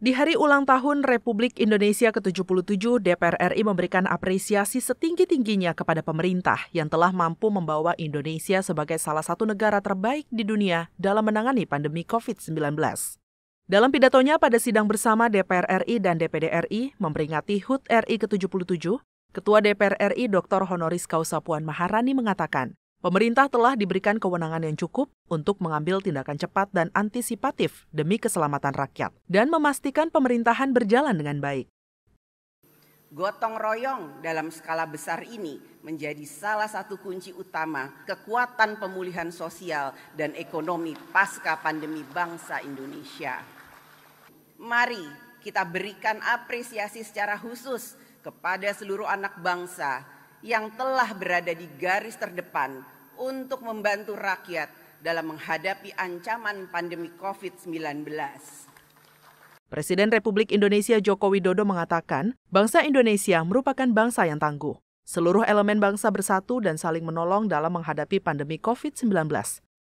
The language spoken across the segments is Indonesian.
Di hari ulang tahun Republik Indonesia ke-77, DPR RI memberikan apresiasi setinggi-tingginya kepada pemerintah yang telah mampu membawa Indonesia sebagai salah satu negara terbaik di dunia dalam menangani pandemi COVID-19. Dalam pidatonya pada sidang bersama DPR RI dan DPD RI memperingati HUT RI ke-77, Ketua DPR RI Dr. Honoris Causa Puan Maharani mengatakan, Pemerintah telah diberikan kewenangan yang cukup untuk mengambil tindakan cepat dan antisipatif demi keselamatan rakyat dan memastikan pemerintahan berjalan dengan baik. Gotong royong dalam skala besar ini menjadi salah satu kunci utama kekuatan pemulihan sosial dan ekonomi pasca pandemi bangsa Indonesia. Mari kita berikan apresiasi secara khusus kepada seluruh anak bangsa yang telah berada di garis terdepan untuk membantu rakyat dalam menghadapi ancaman pandemi COVID-19. Presiden Republik Indonesia Joko Widodo mengatakan, bangsa Indonesia merupakan bangsa yang tangguh. Seluruh elemen bangsa bersatu dan saling menolong dalam menghadapi pandemi COVID-19.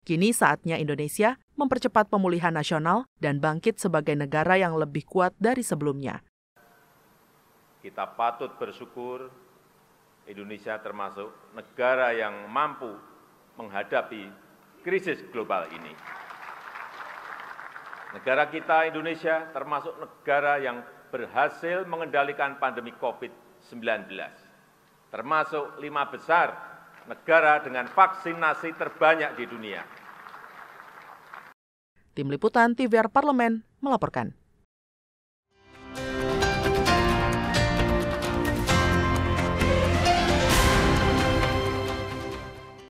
Kini saatnya Indonesia mempercepat pemulihan nasional dan bangkit sebagai negara yang lebih kuat dari sebelumnya. Kita patut bersyukur indonesia termasuk negara yang mampu menghadapi krisis global ini. Negara kita, Indonesia, termasuk negara yang berhasil mengendalikan pandemi COVID-19, termasuk lima besar negara dengan vaksinasi terbanyak di dunia. Tim Liputan TVR Parlemen melaporkan.